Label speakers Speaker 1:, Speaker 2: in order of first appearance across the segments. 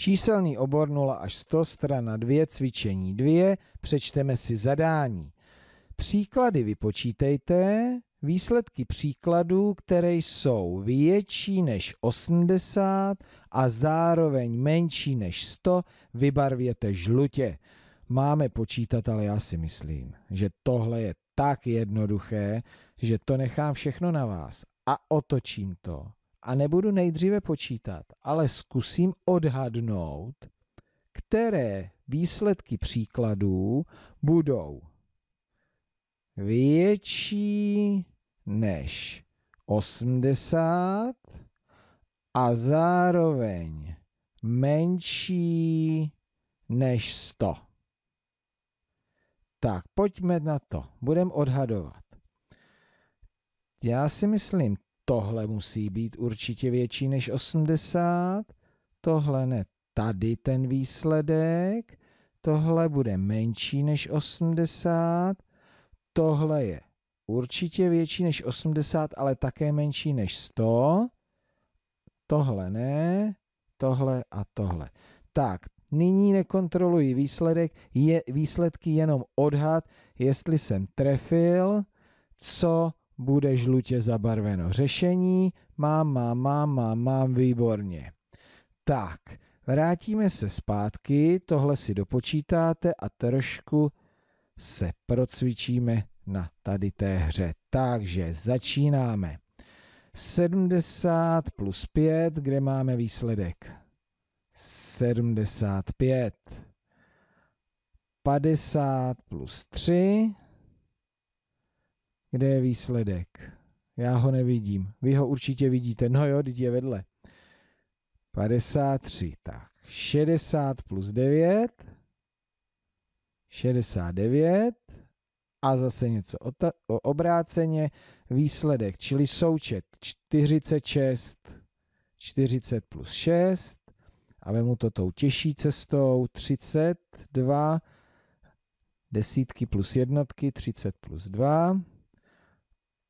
Speaker 1: Číselný obor 0 až 100, strana 2, cvičení 2, přečteme si zadání. Příklady vypočítejte, výsledky příkladů, které jsou větší než 80 a zároveň menší než 100, vybarvěte žlutě. Máme počítat, ale já si myslím, že tohle je tak jednoduché, že to nechám všechno na vás a otočím to a nebudu nejdříve počítat, ale zkusím odhadnout, které výsledky příkladů budou větší než 80 a zároveň menší než 100. Tak, pojďme na to. Budem odhadovat. Já si myslím, tohle musí být určitě větší než 80, tohle ne tady ten výsledek, tohle bude menší než 80, tohle je určitě větší než 80, ale také menší než 100, tohle ne, tohle a tohle. Tak, nyní nekontroluji výsledek, je výsledky jenom odhad, jestli jsem trefil, co bude žlutě zabarveno řešení. Mám, mám, mám, mám, mám, výborně. Tak, vrátíme se zpátky, tohle si dopočítáte a trošku se procvičíme na tady té hře. Takže začínáme. 70 plus 5, kde máme výsledek? 75. 50 plus 3, kde je výsledek? Já ho nevidím. Vy ho určitě vidíte. No jo, teď je vedle. 53, tak 60 plus 9, 69 a zase něco obráceně, výsledek, čili součet 46, 40 plus 6 a vemu to tou těžší cestou 32, desítky plus jednotky, 30 plus 2,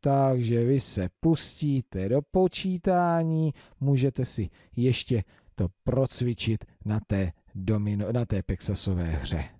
Speaker 1: takže vy se pustíte do počítání, můžete si ještě to procvičit na té, domino, na té Pexasové hře.